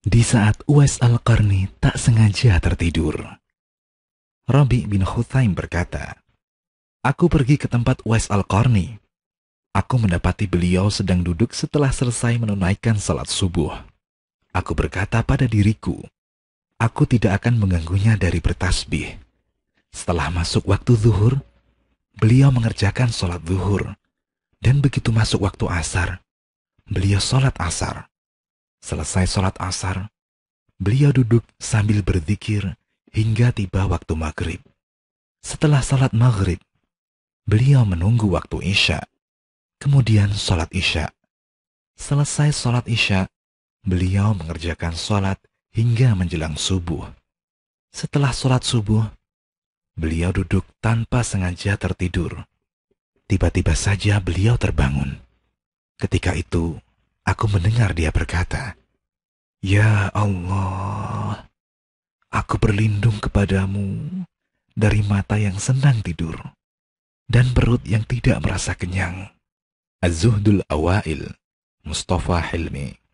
di saat Uwais Al-Qarni tak sengaja tertidur. Rabi bin Khuthaim berkata, Aku pergi ke tempat Uwais Al-Qarni. Aku mendapati beliau sedang duduk setelah selesai menunaikan salat subuh. Aku berkata pada diriku, aku tidak akan mengganggunya dari bertasbih. Setelah masuk waktu zuhur, beliau mengerjakan sholat zuhur. Dan begitu masuk waktu asar, beliau sholat asar. Selesai sholat asar, beliau duduk sambil berzikir hingga tiba waktu maghrib. Setelah sholat maghrib, beliau menunggu waktu isya. Kemudian sholat isya. Selesai sholat isya, beliau mengerjakan sholat hingga menjelang subuh. Setelah sholat subuh, beliau duduk tanpa sengaja tertidur. Tiba-tiba saja beliau terbangun. Ketika itu, aku mendengar dia berkata, Ya Allah, aku berlindung kepadamu dari mata yang senang tidur dan perut yang tidak merasa kenyang. Az-Zuhdul Awail, Mustafa Hilmi